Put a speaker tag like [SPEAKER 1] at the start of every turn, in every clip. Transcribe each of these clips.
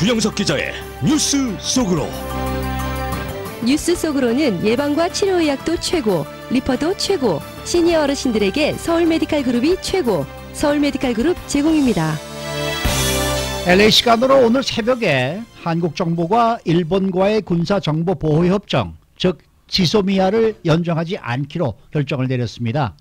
[SPEAKER 1] 주영석
[SPEAKER 2] 기자의 뉴스 속으로. 뉴스 속으로는 예방과 치료의학도 최고, 리퍼도 최고, 시니어 어르신들에게 서울 메디칼 그룹이 최고, 서울 메디칼 그룹 제공입니다.
[SPEAKER 3] LA 시간으로 오늘 새벽에 한국 정부가 일본과의 군사 정보 보호 협정, 즉 지소미아를 연장하지 않기로 결정을 내렸습니다.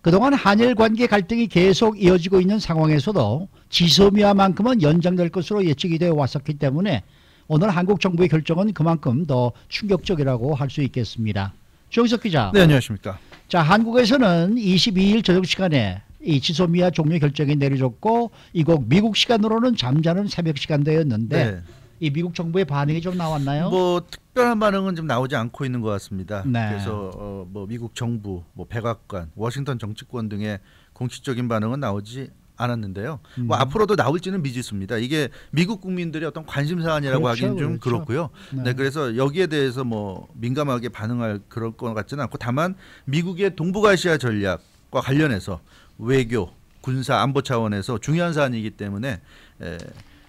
[SPEAKER 3] 그동안 한일 관계 갈등이 계속 이어지고 있는 상황에서도 지소미아만큼은 연장될 것으로 예측이 되어 왔었기 때문에 오늘 한국 정부의 결정은 그만큼 더 충격적이라고 할 수 있겠습니다. 조기석 기자. 네, 안녕하십니까. 자, 한국에서는 22일 저녁 시간에 이 지소미아 종료 결정이 내려졌고 이곡 미국 시간으로는 잠자는 새벽 시간대였는데 네. 이 미국 정부의 반응이 좀 나왔나요? 뭐
[SPEAKER 1] 특별한 반응은 좀 나오지 않고 있는 것 같습니다. 네. 그래서 어, 뭐 미국 정부, 뭐 백악관, 워싱턴 정치권 등의 공식적인 반응은 나오지 않았는데요. 뭐 음. 뭐 앞으로도 나올지는 미지수입니다. 이게 미국 국민들의 어떤 관심 사안이라고 그렇죠, 하기좀 그렇죠. 그렇고요 네. 네. 그래서 여기에 대해서 뭐 민감하게 반응할 그럴 것 같지는 않고 다만 미국의 동북아시아 전략과 관련해서 외교, 군사, 안보 차원에서 중요한 사안이기 때문에 에,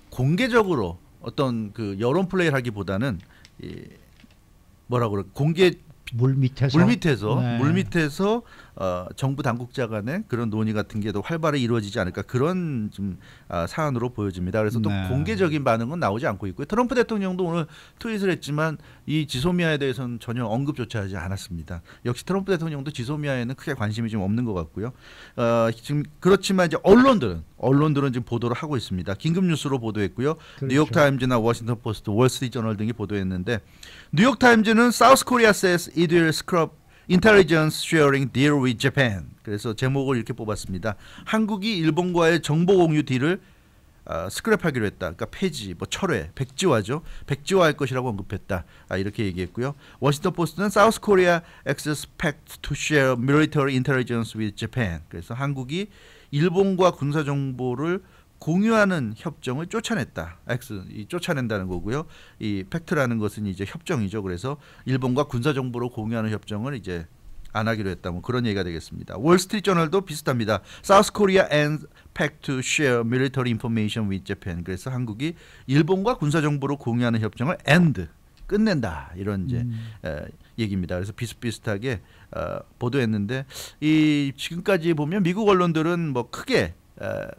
[SPEAKER 1] 공개적으로 어떤 그 여론 플레이를 하기보다는 이 뭐라 그래 공개 물
[SPEAKER 3] 밑에서 물 밑에서 네. 물
[SPEAKER 1] 밑에서 어, 정부 당국자 간의 그런 논의 같은 게 더 활발히 이루어지지 않을까 그런 좀 아, 사안으로 보여집니다. 그래서 또 네. 공개적인 반응은 나오지 않고 있고요. 트럼프 대통령도 오늘 트윗을 했지만 이 지소미아에 대해서는 전혀 언급조차 하지 않았습니다. 역시 트럼프 대통령도 지소미아에는 크게 관심이 좀 없는 것 같고요. 어, 지금 그렇지만 이제 언론들은 언론들은 지금 보도를 하고 있습니다. 긴급 뉴스로 보도했고요. 그렇죠. 뉴욕타임즈나 워싱턴 포스트, 월스트리트저널 등이 보도했는데 뉴욕타임즈는 사우스 코리아세스 이드윌 스크럽 Intelligence Sharing Deal with Japan. 그래서 제목을 이렇게 뽑았습니다. 한국이 일본과의 정보 공유 딜을 어, 스크랩하기로 했다. 그러니까 폐지, 뭐 철회, 백지화죠. 백지화할 것이라고 언급했다. 아, 이렇게 얘기했고요. 워싱턴 포스트는 사우스 코리아 o r e a Access Pact to Share Military Intelligence with Japan. 그래서 한국이 일본과 군사 정보를 공유하는 협정을 쫓아냈다. X 이 쫓아낸다는 거고요. 이 팩트라는 것은 이제 협정이죠. 그래서 일본과 군사 정보로 공유하는 협정을 이제 안 하기로 했다. 뭐 그런 얘기가 되겠습니다. 월스트리트 저널도 비슷합니다. South Korea and pact to share military information with Japan. 그래서 한국이 일본과 군사 정보로 공유하는 협정을 end 끝낸다 이런 이제 음. 에, 얘기입니다. 그래서 비슷비슷하게 어, 보도했는데 이 지금까지 보면 미국 언론들은 뭐 크게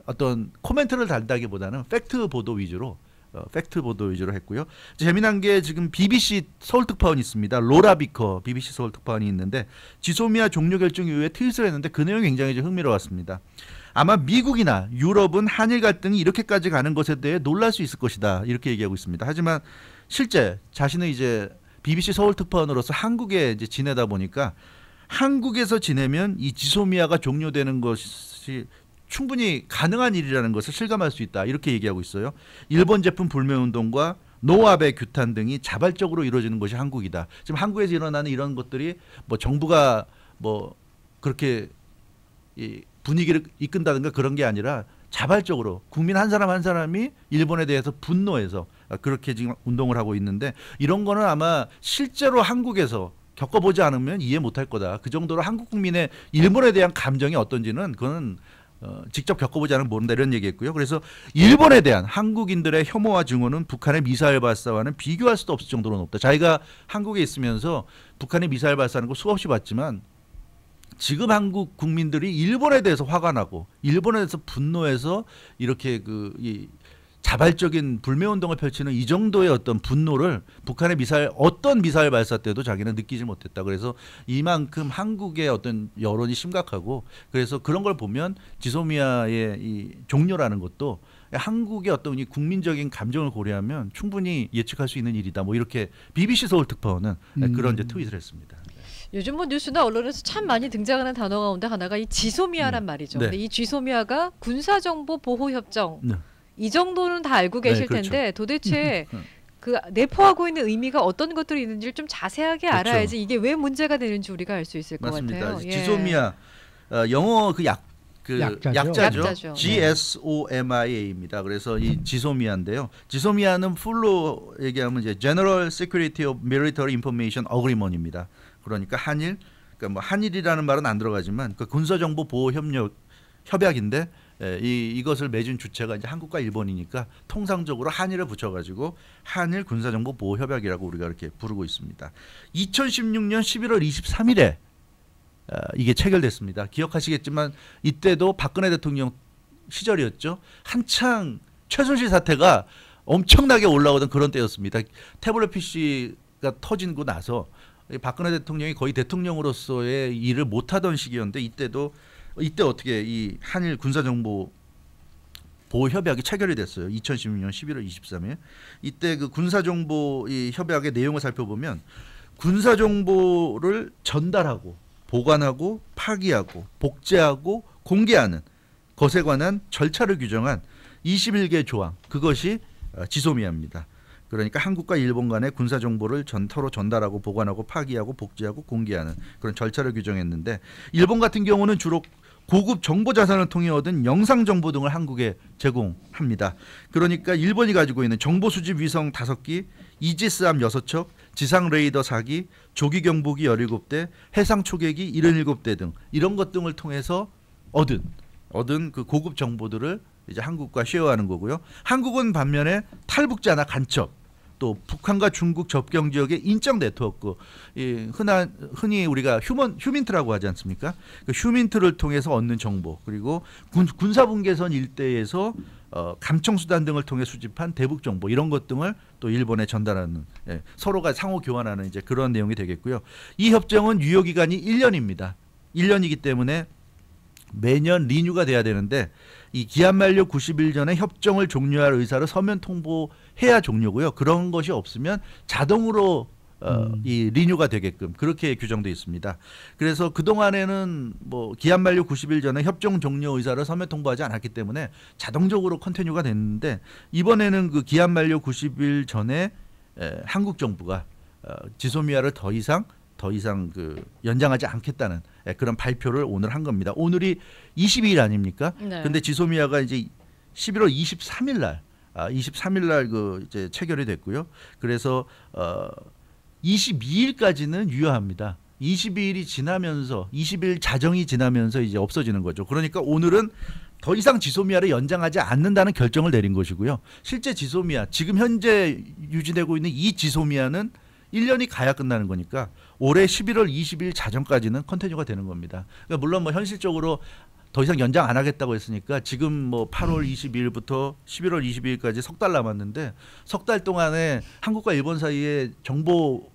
[SPEAKER 1] 어떤 코멘트를 달다기보다는 팩트 보도 위주로 어, 팩트 보도 위주로 했고요. 재미난 게 지금 BBC 서울 특파원이 있습니다. 로라 비커 BBC 서울 특파원이 있는데 지소미아 종료 결정 이후에 트윗을 했는데 그 내용이 굉장히 좀 흥미로웠습니다. 아마 미국이나 유럽은 한일 갈등이 이렇게까지 가는 것에 대해 놀랄 수 있을 것이다 이렇게 얘기하고 있습니다. 하지만 실제 자신은 이제 BBC 서울 특파원으로서 한국에 이제 지내다 보니까 한국에서 지내면 이 지소미아가 종료되는 것이 충분히 가능한 일이라는 것을 실감할 수 있다. 이렇게 얘기하고 있어요. 일본 제품 불매운동과 노압의 규탄 등이 자발적으로 이루어지는 것이 한국이다. 지금 한국에서 일어나는 이런 것들이 뭐 정부가 뭐 그렇게 이 분위기를 이끈다든가 그런 게 아니라 자발적으로 국민 한 사람 한 사람이 일본에 대해서 분노해서 그렇게 지금 운동을 하고 있는데 이런 거는 아마 실제로 한국에서 겪어보지 않으면 이해 못할 거다. 그 정도로 한국 국민의 일본에 대한 감정이 어떤지는 그거는 어, 직접 겪어보지 않은 모른다 이런 얘기했고요. 그래서 일본에 대한 한국인들의 혐오와 증오는 북한의 미사일 발사와는 비교할 수도 없을 정도로 높다. 자기가 한국에 있으면서 북한의 미사일 발사하는 거 수없이 봤지만 지금 한국 국민들이 일본에 대해서 화가 나고 일본에 대해서 분노해서 이렇게 그이 자발적인 불매 운동을 펼치는 이 정도의 어떤 분노를 북한의 미사일 어떤 미사일 발사 때도 자기는 느끼지 못했다. 그래서 이만큼 한국의 어떤 여론이 심각하고 그래서 그런 걸 보면 지소미아의 이 종료라는 것도 한국의 어떤 이 국민적인 감정을 고려하면 충분히 예측할 수 있는 일이다. 뭐 이렇게 BBC 서울 특파원은 음. 그런 이제 트윗을 했습니다.
[SPEAKER 2] 요즘 뭐 뉴스나 언론에서 참 많이 등장하는 단어 가운데 하나가 이 지소미아란 네. 말이죠. 네. 근데 이 지소미아가 군사정보 보호 협정 네. 이 정도는 다 알고 네, 계실 그렇죠. 텐데 도대체 음, 음, 음. 그 내포하고 있는 의미가 어떤 것들이 있는지를 좀 자세하게 그렇죠. 알아야지 이게 왜 문제가 되는지 우리가 알 수 있을 맞습니다. 것 같아요. 예. 지소미아
[SPEAKER 1] 예. 어, 영어 그약 그 약자죠. 약자죠. 약자죠. 네. GSOMIA입니다. 그래서 이 지소미아인데요. 지소미아는 풀로 얘기하면 이제 General Security of Military Information Agreement입니다. 그러니까 한일 그러니까 뭐 한일이라는 말은 안 들어가지만 그 군사 정보 보호 협력 협약인데 예, 이 이것을 맺은 주체가 이제 한국과 일본이니까 통상적으로 한일을 붙여가지고 한일 군사정보 보호 협약이라고 우리가 이렇게 부르고 있습니다. 2016년 11월 23일에 이게 체결됐습니다. 기억하시겠지만 이때도 박근혜 대통령 시절이었죠. 한창 최순실 사태가 엄청나게 올라오던 그런 때였습니다. 태블릿 PC가 터진고 나서 박근혜 대통령이 거의 대통령으로서의 일을 못하던 시기였는데 이때도 이때 어떻게 이 한일 군사정보 보호 협약이 체결이 됐어요. 2016년 11월 23일. 이 때 그 군사정보 이 협약의 내용을 살펴보면 군사정보를 전달하고 보관하고 파기하고 복제하고 공개하는 것에 관한 절차를 규정한 21개 조항 그것이 어, 지소미아입니다. 그러니까 한국과 일본 간의 군사 정보를 전토로 전달하고 보관하고 파기하고 복제하고 공개하는 그런 절차를 규정했는데 일본 같은 경우는 주로 고급 정보 자산을 통해 얻은 영상 정보 등을 한국에 제공합니다. 그러니까 일본이 가지고 있는 정보 수집 위성 5기, 이지스함 6척, 지상 레이더 4기, 조기 경보기 17대, 해상 초계기 77대 등 이런 것 등을 통해서 얻은 얻은 그 고급 정보들을 이제 한국과 쉐어하는 거고요. 한국은 반면에 탈북자나 간첩 또 북한과 중국 접경 지역의 인적 네트워크, 이 흔한 흔히 우리가 휴먼 휴민트라고 하지 않습니까? 그 휴민트를 통해서 얻는 정보 그리고 군, 군사분계선 일대에서 어, 감청 수단 등을 통해 수집한 대북 정보 이런 것 등을 또 일본에 전달하는 예, 서로가 상호 교환하는 이제 그런 내용이 되겠고요. 이 협정은 유효 기간이 1년입니다. 1년이기 때문에 매년 리뉴가 돼야 되는데 이 기한 만료 90일 전에 협정을 종료할 의사를 서면 통보해야 종료고요. 그런 것이 없으면 자동으로 어, 음. 이 리뉴가 되게끔 그렇게 규정돼 있습니다. 그래서 그 동안에는 뭐 기한 만료 90일 전에 협정 종료 의사를 서면 통보하지 않았기 때문에 자동적으로 컨티뉴가 됐는데 이번에는 그 기한 만료 90일 전에 에, 한국 정부가 어, 지소미아를 더 이상 더 이상 그 연장하지 않겠다는 예, 그런 발표를 오늘 한 겁니다. 오늘이 22일 아닙니까? 네. 근데 지소미아가 이제 11월 23일 날 아, 23일 날그 이제 체결이 됐고요. 그래서 어 22일까지는 유효합니다. 22일이 지나면서 20일 자정이 지나면서 이제 없어지는 거죠. 그러니까 오늘은 더 이상 지소미아를 연장하지 않는다는 결정을 내린 것이고요. 실제 지소미아 지금 현재 유지되고 있는 이 지소미아는 1년이 가야 끝나는 거니까 올해 11월 20일 자정까지는 컨티뉴가 되는 겁니다. 그러니까 물론 뭐 현실적으로 더 이상 연장 안 하겠다고 했으니까 지금 뭐 8월 22일부터 음. 11월 22일까지 석 달 남았는데 석 달 동안에 한국과 일본 사이에 정보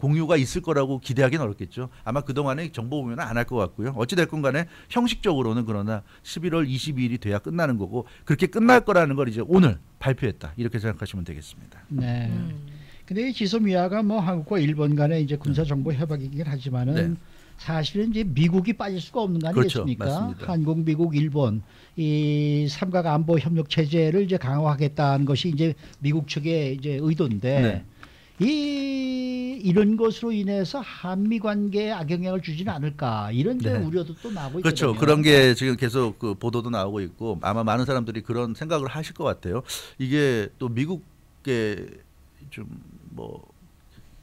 [SPEAKER 1] 공유가 있을 거라고 기대하기는 어렵겠죠. 아마 그동안에 정보 공유는 안 할 것 같고요. 어찌됐건 간에 형식적으로는 그러나 11월 22일이 돼야 끝나는 거고 그렇게 끝날 거라는 걸 이제 오늘 발표했다. 이렇게 생각하시면 되겠습니다.
[SPEAKER 3] 네. 음. 근데 이 지소미아가 뭐 한국과 일본 간의 이제 군사 네. 정보 협약이긴 하지만은 네. 사실은 이제 미국이 빠질 수가 없는 거 그렇죠. 아니겠습니까? 그렇죠. 한국, 미국, 일본 이 삼각 안보 협력 체제를 이제 강화하겠다는 것이 이제 미국 측의 이제 의도인데 네. 이 이런 것으로 인해서 한미 관계에 악영향을 주지는 않을까 이런 네. 우려도 또 나오고 그죠 있거든요. 그런 게 네.
[SPEAKER 1] 지금 계속 그 보도도 나오고 있고 아마 많은 사람들이 그런 생각을 하실 것 같아요. 이게 또 미국의 좀뭐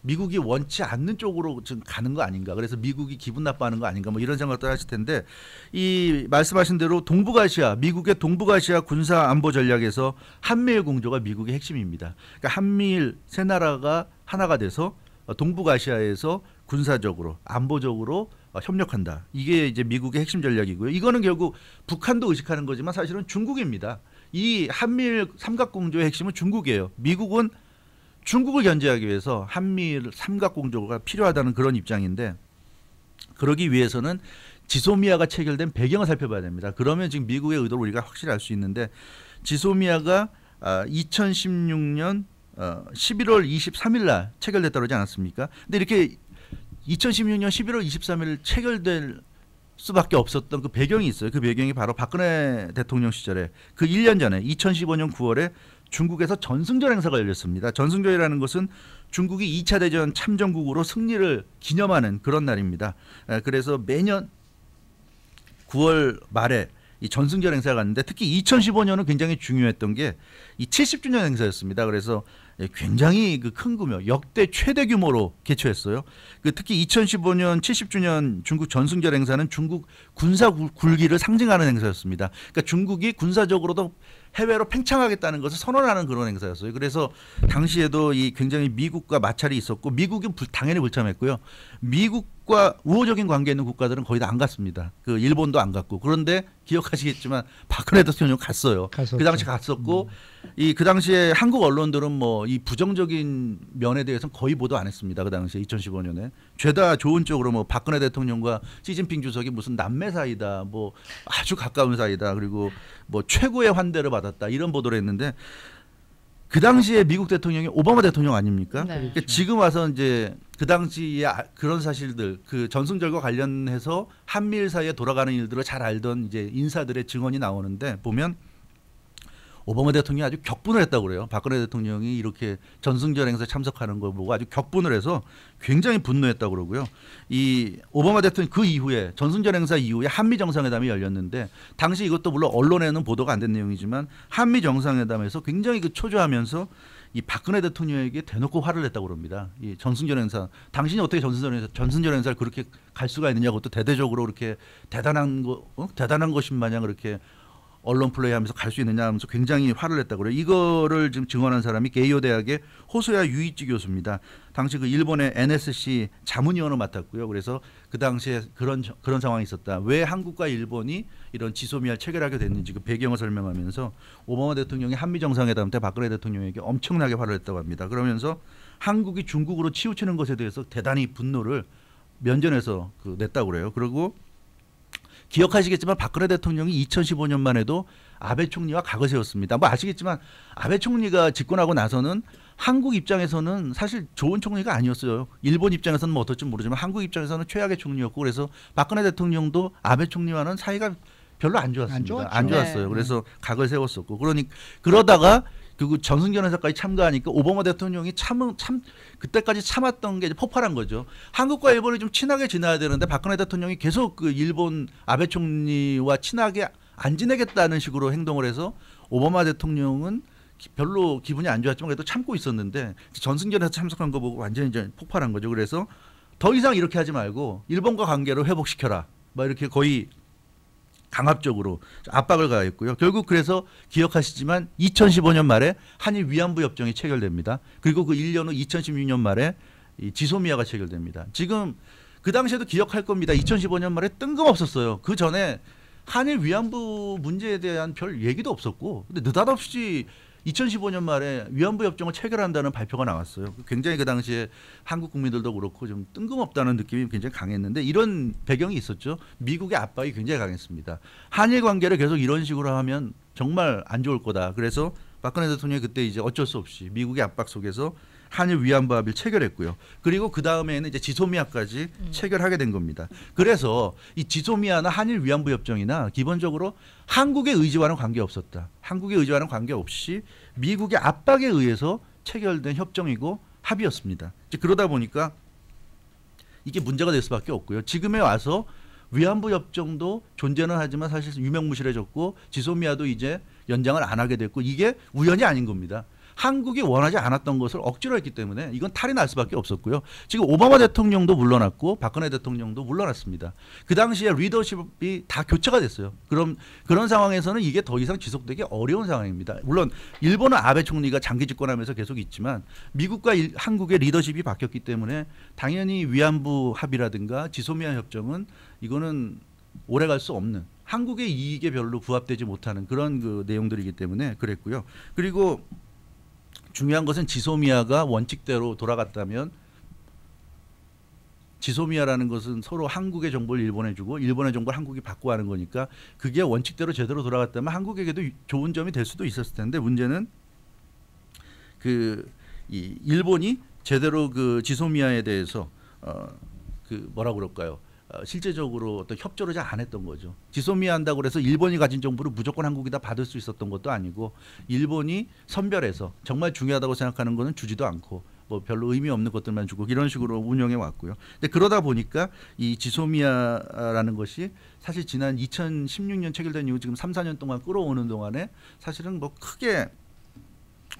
[SPEAKER 1] 미국이 원치 않는 쪽으로 지금 가는 거 아닌가. 그래서 미국이 기분 나빠하는 거 아닌가. 뭐 이런 생각도 하실 텐데 이 말씀하신 대로 동북아시아, 미국의 동북아시아 군사 안보 전략에서 한미일 공조가 미국의 핵심입니다. 그러니까 한미일 세 나라가 하나가 돼서 동북아시아에서 군사적으로 안보적으로 어, 협력한다. 이게 이제 미국의 핵심 전략이고요. 이거는 결국 북한도 의식하는 거지만 사실은 중국입니다. 이 한미일 삼각공조의 핵심은 중국이에요. 미국은 중국을 견제하기 위해서 한미 삼각 공조가 필요하다는 그런 입장인데 그러기 위해서는 지소미아가 체결된 배경을 살펴봐야 됩니다. 그러면 지금 미국의 의도를 우리가 확실히 알 수 있는데 지소미아가 2016년 아, 11월 어, 23일 날체결됐다 그러지 않았습니까? 근데 이렇게 2016년 11월 23일 체결될 수밖에 없었던 그 배경이 있어요. 그 배경이 바로 박근혜 대통령 시절에 그 1년 전에 2015년 9월에 중국에서 전승절 행사가 열렸습니다. 전승절이라는 것은 중국이 2차 대전 참전국으로 승리를 기념하는 그런 날입니다. 그래서 매년 9월 말에 이 전승절 행사가 갔는데 특히 2015년은 굉장히 중요했던 게 이 70주년 행사였습니다. 그래서 예, 굉장히 그 큰 규모, 역대 최대 규모로 개최했어요. 그 특히 2015년 70주년 중국 전승절 행사는 중국 군사 굴기를 상징하는 행사였습니다. 그러니까 중국이 군사적으로도 해외로 팽창하겠다는 것을 선언하는 그런 행사였어요. 그래서 당시에도 이 굉장히 미국과 마찰이 있었고 미국은 불, 당연히 불참했고요. 미국과 우호적인 관계 있는 국가들은 거의 다 안 갔습니다. 그 일본도 안 갔고 그런데 기억하시겠지만 박근혜 대통령 갔어요. 갔었죠. 그 당시 갔었고 음. 이그 당시에 한국 언론들은 뭐 이 부정적인 면에 대해서는 거의 보도 안 했습니다. 그 당시에 2015년에 죄다 좋은 쪽으로 뭐 박근혜 대통령과 시진핑 주석이 무슨 남매 사이다, 뭐 아주 가까운 사이다, 그리고 뭐 최고의 환대를 받았다 이런 보도를 했는데 그 당시에 미국 대통령이 오바마 대통령 아닙니까? 네. 그러니까 지금 와서 이제 그 당시에 아, 그런 사실들, 그 전승절과 관련해서 한미일 사이에 돌아가는 일들을 잘 알던 이제 인사들의 증언이 나오는데 보면 오바마 대통령이 아주 격분을 했다고 그래요. 박근혜 대통령이 이렇게 전승절 행사에 참석하는 걸 보고 아주 격분을 해서 굉장히 분노했다고 그러고요. 이 오바마 대통령 그 이후에 전승절 행사 이후에 한미 정상회담이 열렸는데 당시 이것도 물론 언론에는 보도가 안 된 내용이지만 한미 정상회담에서 굉장히 그 초조하면서 이 박근혜 대통령에게 대놓고 화를 냈다고 그럽니다. 이 전승절 행사 당신이 어떻게 전승절 행사 전승절 행사를 그렇게 갈 수가 있느냐 그것도 대대적으로 그렇게 대단한 거 어? 대단한 것인 마냥 그렇게 언론 플레이하면서 갈 수 있느냐 하면서 굉장히 화를 냈다 고 그래요. 이거를 지금 증언한 사람이 게이오 대학의 호소야 유이지 교수입니다. 당시 그 일본의 NSC 자문위원을 맡았고요. 그래서 그 당시에 그런 그런 상황이 있었다. 왜 한국과 일본이 이런 지소미아 체결하게 됐는지 그 배경을 설명하면서 오바마 대통령이 한미 정상회담 때 박근혜 대통령에게 엄청나게 화를 냈다고 합니다. 그러면서 한국이 중국으로 치우치는 것에 대해서 대단히 분노를 면전에서 그 냈다고 그래요. 그리고 기억하시겠지만 박근혜 대통령이 2015년만 해도 아베 총리와 각을 세웠습니다. 뭐 아시겠지만 아베 총리가 집권하고 나서는 한국 입장에서는 사실 좋은 총리가 아니었어요. 일본 입장에서는 뭐 어떨지 모르지만 한국 입장에서는 최악의 총리였고 그래서 박근혜 대통령도 아베 총리와는 사이가 별로 안 좋았습니다. 안, 안 좋았어요. 네. 그래서 각을 세웠었고 그러니 그러다가 네. 그리고 전승전 회사까지 참가하니까 오바마 대통령이 참, 참 그때까지 참았던 게 폭발한 거죠. 한국과 일본이 좀 친하게 지내야 되는데 박근혜 대통령이 계속 그 일본 아베 총리와 친하게 안 지내겠다는 식으로 행동을 해서 오바마 대통령은 별로 기분이 안 좋았지만 그래도 참고 있었는데 전승전에서 참석한 거 보고 완전히 이제 폭발한 거죠. 그래서 더 이상 이렇게 하지 말고 일본과 관계를 회복시켜라. 막 이렇게 거의 강압적으로 압박을 가했고요. 결국 그래서 기억하시지만 2015년 말에 한일 위안부 협정이 체결됩니다. 그리고 그 1년 후 2016년 말에 지소미아가 체결됩니다. 지금 그 당시에도 기억할 겁니다. 2015년 말에 뜬금없었어요. 그 전에 한일 위안부 문제에 대한 별 얘기도 없었고 근데 느닷없이 2015년 말에 위안부 협정을 체결한다는 발표가 나왔어요. 굉장히 그 당시에 한국 국민들도 그렇고 좀 뜬금없다는 느낌이 굉장히 강했는데 이런 배경이 있었죠. 미국의 압박이 굉장히 강했습니다. 한일 관계를 계속 이런 식으로 하면 정말 안 좋을 거다. 그래서 박근혜 대통령이 그때 이제 어쩔 수 없이 미국의 압박 속에서 한일 위안부 합의를 체결했고요. 그리고 그 다음에는 이제 지소미아까지 음. 체결하게 된 겁니다. 그래서 이 지소미아나 한일 위안부 협정이나 기본적으로 한국의 의지와는 관계 없었다. 한국의 의지와는 관계 없이 미국의 압박에 의해서 체결된 협정이고 합의였습니다. 이제 그러다 보니까 이게 문제가 될 수밖에 없고요. 지금에 와서 위안부 협정도 존재는 하지만 사실 유명무실해졌고 지소미아도 이제 연장을 안 하게 됐고 이게 우연이 아닌 겁니다. 한국이 원하지 않았던 것을 억지로 했기 때문에 이건 탈이 날 수밖에 없었고요. 지금 오바마 대통령도 물러났고 박근혜 대통령도 물러났습니다. 그 당시에 리더십이 다 교체가 됐어요. 그럼 그런 상황에서는 이게 더 이상 지속되기 어려운 상황입니다. 물론 일본은 아베 총리가 장기 집권하면서 계속 있지만 미국과 일, 한국의 리더십이 바뀌었기 때문에 당연히 위안부 합의라든가 지소미아 협정은 이거는 오래 갈수 없는 한국의 이익에 별로 부합되지 못하는 그런 그 내용들이기 때문에 그랬고요. 그리고 중요한 것은 지소미아가 원칙대로 돌아갔다면 지소미아라는 것은 서로 한국의 정보를 일본에 주고 일본의 정보를 한국이 받고 하는 거니까 그게 원칙대로 제대로 돌아갔다면 한국에게도 좋은 점이 될 수도 있었을 텐데 문제는 그 일본이 제대로 그 지소미아에 대해서 어그 뭐라 그럴까요? 어, 실제적으로 어떤 협조를 잘 안 했던 거죠. 지소미아한다고 해서 일본이 가진 정보를 무조건 한국이 다 받을 수 있었던 것도 아니고 일본이 선별해서 정말 중요하다고 생각하는 거는 주지도 않고 뭐 별로 의미 없는 것들만 주고 이런 식으로 운영해 왔고요. 근데 그러다 보니까 이 지소미아라는 것이 사실 지난 2016년 체결된 이후 지금 3, 4년 동안 끌어오는 동안에 사실은 뭐 크게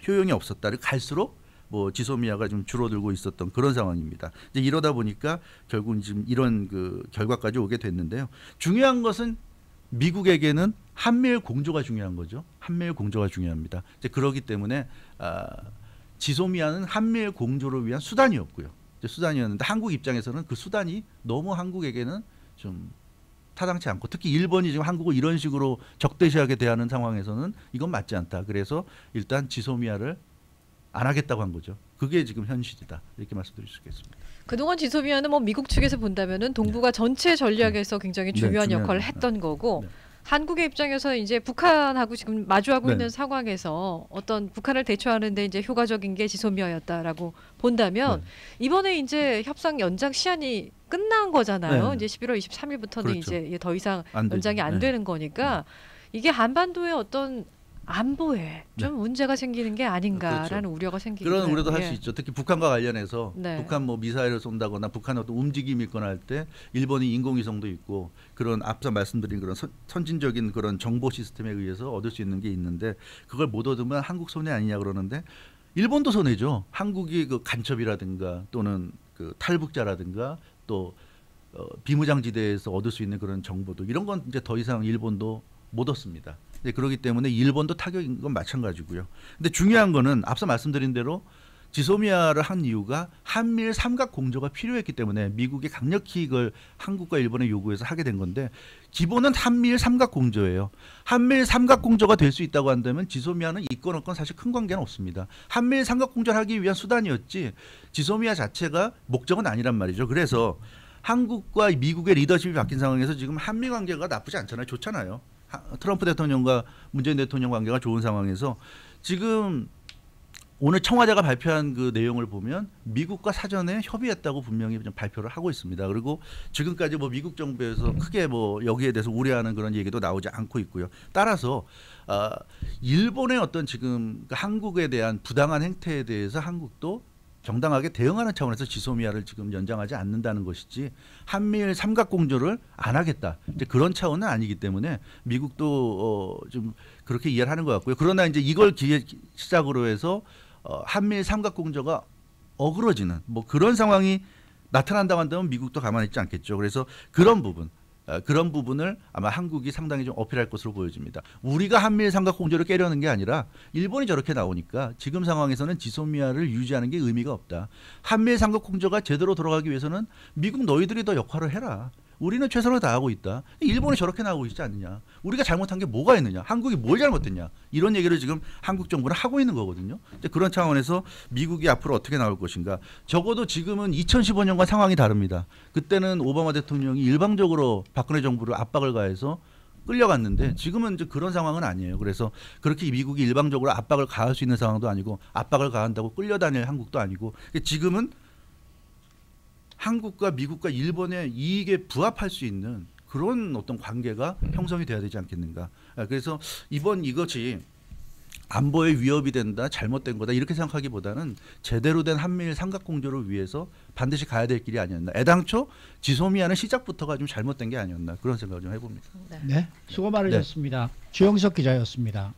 [SPEAKER 1] 효용이 없었다 갈수록 뭐 지소미아가 좀 줄어들고 있었던 그런 상황입니다. 이제 이러다 보니까 결국은 지금 이런 그 결과까지 오게 됐는데요. 중요한 것은 미국에게는 한미일 공조가 중요한 거죠. 한미일 공조가 중요합니다. 이제 그러기 때문에 아, 지소미아는 한미일 공조를 위한 수단이었고요. 수단이었는데 한국 입장에서는 그 수단이 너무 한국에게는 좀 타당치 않고 특히 일본이 지금 한국을 이런 식으로 적대시하게 대하는 상황에서는 이건 맞지 않다. 그래서 일단 지소미아를 안 하겠다고 한 거죠. 그게 지금 현실이다 이렇게 말씀드릴 수 있겠습니다.
[SPEAKER 2] 그동안 지소비아는 뭐 미국 측에서 본다면은 동북아 네. 전체 전략에서 네. 굉장히 네, 중요한, 중 역할을 했던 거고 한국의 입장에서 이제 북한하고 지금 마주하고 네. 있는 상황에서 어떤 북한을 대처하는데 이제 효과적인 게 지소미아였다라고 본다면 네. 이번에 이제 협상 연장 시한이 끝난 거잖아요. 네. 이제 11월 23일부터는 그렇죠. 이제 더 이상 안 연장이 되죠. 되는 거니까 이게 한반도의 어떤 안보에 네. 좀 문제가 생기는 게 아닌가라는 그렇죠. 우려가 생기고 그런 우려도 할수 예. 있죠.
[SPEAKER 1] 특히 북한과 관련해서 네. 북한 뭐 미사일을 쏜다거나 북한의 어떤 움직임이 있거나 할 때 일본이 인공위성도 있고 그런 앞서 말씀드린 그런 선진적인 그런 정보 시스템에 의해서 얻을 수 있는 게 있는데 그걸 못 얻으면 한국 손해 아니냐 그러는데 일본도 손해죠. 한국이 그 간첩이라든가 또는 그 탈북자라든가 또 어, 비무장지대에서 얻을 수 있는 그런 정보도 이런 건 이제 더 이상 일본도 못 얻습니다. 이제 그러기 때문에 일본도 타격인 건 마찬가지고요. 근데 중요한 거는 앞서 말씀드린 대로 지소미아를 한 이유가 한미일 삼각 공조가 필요했기 때문에 미국이 강력히 이걸 한국과 일본의 요구해서 하게 된 건데 기본은 한미일 삼각 공조예요. 한미일 삼각 공조가 될 수 있다고 한다면 지소미아는 이권 없건 사실 큰 관계는 없습니다. 한미일 삼각 공조를 하기 위한 수단이었지 지소미아 자체가 목적은 아니란 말이죠. 그래서 한국과 미국의 리더십이 바뀐 상황에서 지금 한미 관계가 나쁘지 않잖아요. 좋잖아요. 트럼프 대통령과 문재인 대통령 관계가 좋은 상황에서 지금 오늘 청와대가 발표한 그 내용을 보면 미국과 사전에 협의했다고 분명히 좀 발표를 하고 있습니다. 그리고 지금까지 뭐 미국 정부에서 크게 뭐 여기에 대해서 우려하는 그런 얘기도 나오지 않고 있고요. 따라서 어, 일본의 어떤 지금 그 한국에 대한 부당한 행태에 대해서 한국도 정당하게 대응하는 차원에서 지소미아를 지금 연장하지 않는다는 것이지 한미일 삼각 공조를 안 하겠다 이제 그런 차원은 아니기 때문에 미국도 어, 좀 그렇게 이해를 하는 것 같고요. 그러나 이제 이걸 기회 시작으로 해서 어, 한미일 삼각 공조가 어그러지는 뭐 그런 상황이 나타난다고 한다면 미국도 가만히 있지 않겠죠. 그래서 그런 부분 어, 그런 부분을 아마 한국이 상당히 좀 어필할 것으로 보여집니다. 우리가 한미일 삼각 공조를 깨려는 게 아니라 일본이 저렇게 나오니까 지금 상황에서는 지소미아를 유지하는 게 의미가 없다. 한미일 삼각 공조가 제대로 돌아가기 위해서는 미국 너희들이 더 역할을 해라. 우리는 최선을 다하고 있다. 일본이 저렇게 나오고 있지 않느냐. 우리가 잘못한 게 뭐가 있느냐. 한국이 뭘 잘못했냐. 이런 얘기를 지금 한국 정부는 하고 있는 거거든요. 그런 차원에서 미국이 앞으로 어떻게 나올 것인가. 적어도 지금은 2015년과 상황이 다릅니다. 그때는 오바마 대통령이 일방적으로 박근혜 정부를 압박을 가해서 끌려갔는데 지금은 이제 그런 상황은 아니에요. 그래서 그렇게 미국이 일방적으로 압박을 가할 수 있는 상황도 아니고 압박을 가한다고 끌려다닐 한국도 아니고 그러니까 지금은 한국과 미국과 일본의 이익에 부합할 수 있는 그런 어떤 관계가 음. 형성이 돼야 되지 않겠는가. 아, 그래서 이번 이것이 안보의 위협이 된다, 잘못된 거다 이렇게 생각하기보다는 제대로 된 한미일 삼각공조를 위해서 반드시 가야 될 길이 아니었나. 애당초 지소미아는 시작부터가 좀 잘못된 게 아니었나 그런 생각을 좀 해봅니다.
[SPEAKER 3] 네, 수고 많으셨습니다. 네. 주영석 기자였습니다.